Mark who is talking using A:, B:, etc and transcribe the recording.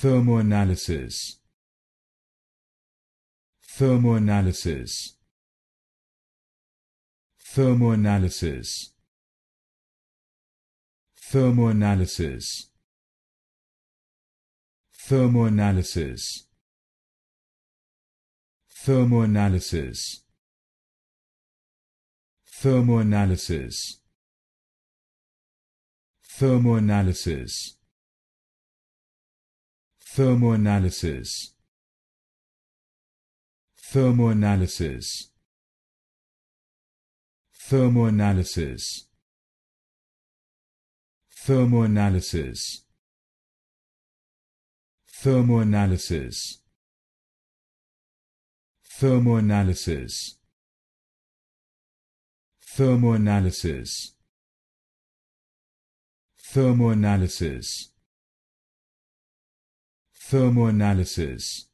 A: Thermoanalysis Thermoanalysis Thermoanalysis Thermoanalysis Thermoanalysis Thermoanalysis Thermoanalysis Thermoanalysis Thermoanalysis Thermoanalysis Thermoanalysis Thermoanalysis Thermoanalysis Thermoanalysis Thermoanalysis Thermoanalysis thermoanalysis